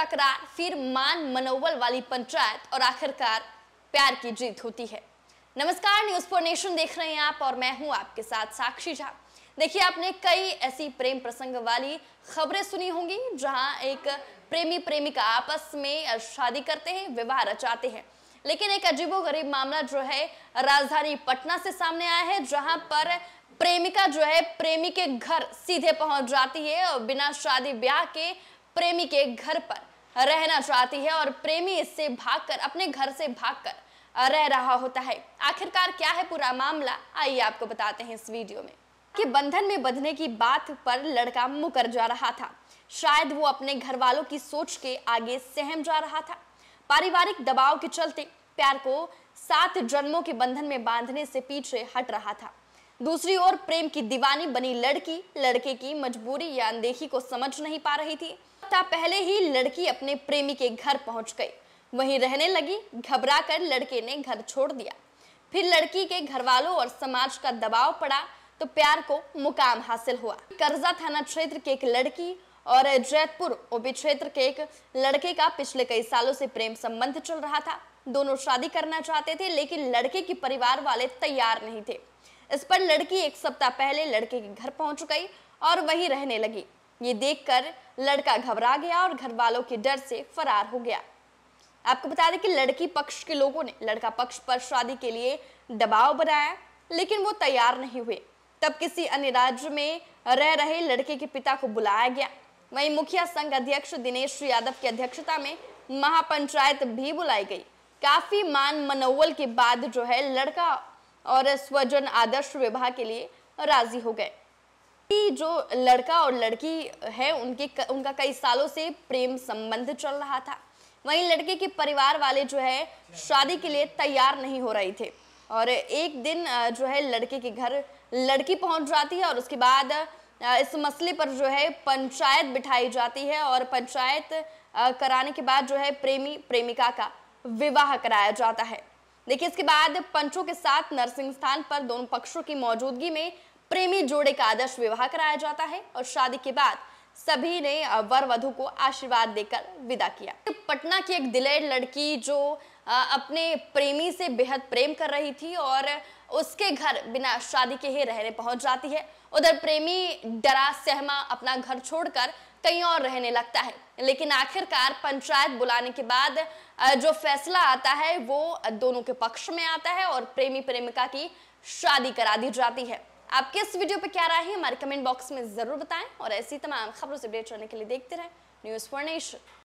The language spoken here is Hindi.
तकरार फिर मान मनोबल वाली पंचायत और आखिरकार प्यार की जीत होती है नमस्कार न्यूज फोर नेशन देख रहे हैं आप और मैं हूं आपके साथ साक्षी झा देखिए आपने कई ऐसी प्रेम प्रसंग वाली खबरें सुनी होंगी जहां एक प्रेमी प्रेमिका आपस में शादी करते हैं विवाह रचाते हैं लेकिन एक अजीबो गरीब मामला जो है राजधानी पटना से सामने आया है जहां पर प्रेमिका जो है प्रेमी के घर सीधे पहुंच जाती है और बिना शादी ब्याह के प्रेमी के घर पर रहना चाहती है और प्रेमी इससे भागकर अपने घर से भागकर रह रहा होता है आखिरकार क्या है पूरा मामला आइए आपको बताते हैं इस वीडियो में कि बंधन में बंधने की बात पर लड़का मुकर जा रहा था शायद वो अपने घर वालों की सोच के आगे सहम जा रहा था पारिवारिक दबाव के चलते प्यार को सात जन्मों के बंधन में बांधने से पीछे हट रहा था दूसरी ओर प्रेम की दीवानी बनी लड़की लड़के की मजबूरी या अनदेखी को समझ नहीं पा रही थी सप्ताह पहले ही लड़की अपने प्रेमी के घर पहुंच गई वहीं रहने लगी घबराकर लड़के ने घर छोड़ दिया फिर लड़की के घर वालों और समाज का दबाव पड़ा तो प्यार को मुकाम हासिल हुआ कर्जा थाना क्षेत्र के एक लड़की और जैतपुर ओबी क्षेत्र के एक लड़के का पिछले कई सालों से प्रेम संबंध चल रहा था दोनों शादी करना चाहते थे लेकिन लड़के के परिवार वाले तैयार नहीं थे इस पर लड़की एक सप्ताह पहले लड़के के घर पहुंच गई और वहीं रहने लगी ये देखकर लड़का घबरा गया और घर वालों के डर से फरार हो गया आपको बता दें कि लड़की पक्ष के लोगों ने लड़का पक्ष पर शादी के लिए दबाव बनाया लेकिन वो तैयार नहीं हुए तब किसी अन्य राज्य में रह रहे लड़के के पिता को बुलाया गया वहीं मुखिया संघ अध्यक्ष दिनेश यादव की अध्यक्षता में महापंचायत भी बुलाई गई काफी मान मनोवल के बाद जो है लड़का और स्वजन आदर्श विवाह के लिए राजी हो गए कि जो लड़का और लड़की है उनके उनका कई सालों से प्रेम संबंध चल रहा था वहीं लड़के के परिवार वाले जो है शादी के लिए तैयार नहीं हो रहे थे और एक दिन जो है लड़के के घर लड़की पहुंच जाती है और उसके बाद इस मसले पर जो है पंचायत बिठाई जाती है और पंचायत कराने के बाद जो है प्रेमी प्रेमिका का विवाह कराया जाता है देखिए इसके बाद पंचों के साथ नर्सिंग स्थान पर दोनों पक्षों की मौजूदगी में प्रेमी जोड़े का आदर्श विवाह कराया जाता है और शादी के बाद सभी ने वर वधु को आशीर्वाद देकर विदा किया पटना की एक दिलेर लड़की जो अपने प्रेमी से बेहद प्रेम कर रही थी और उसके घर बिना शादी के ही रहने पहुंच जाती है उधर प्रेमी डरा सहमा अपना घर छोड़कर कहीं और रहने लगता है लेकिन आखिरकार पंचायत बुलाने के बाद जो फैसला आता है वो दोनों के पक्ष में आता है और प्रेमी प्रेमिका की शादी करा दी जाती है आप किस वीडियो पे क्या राय है हमारे कमेंट बॉक्स में जरूर बताएं और ऐसी तमाम खबरों से अपडेट रहने के लिए देखते रहें न्यूज़ फॉर नेशन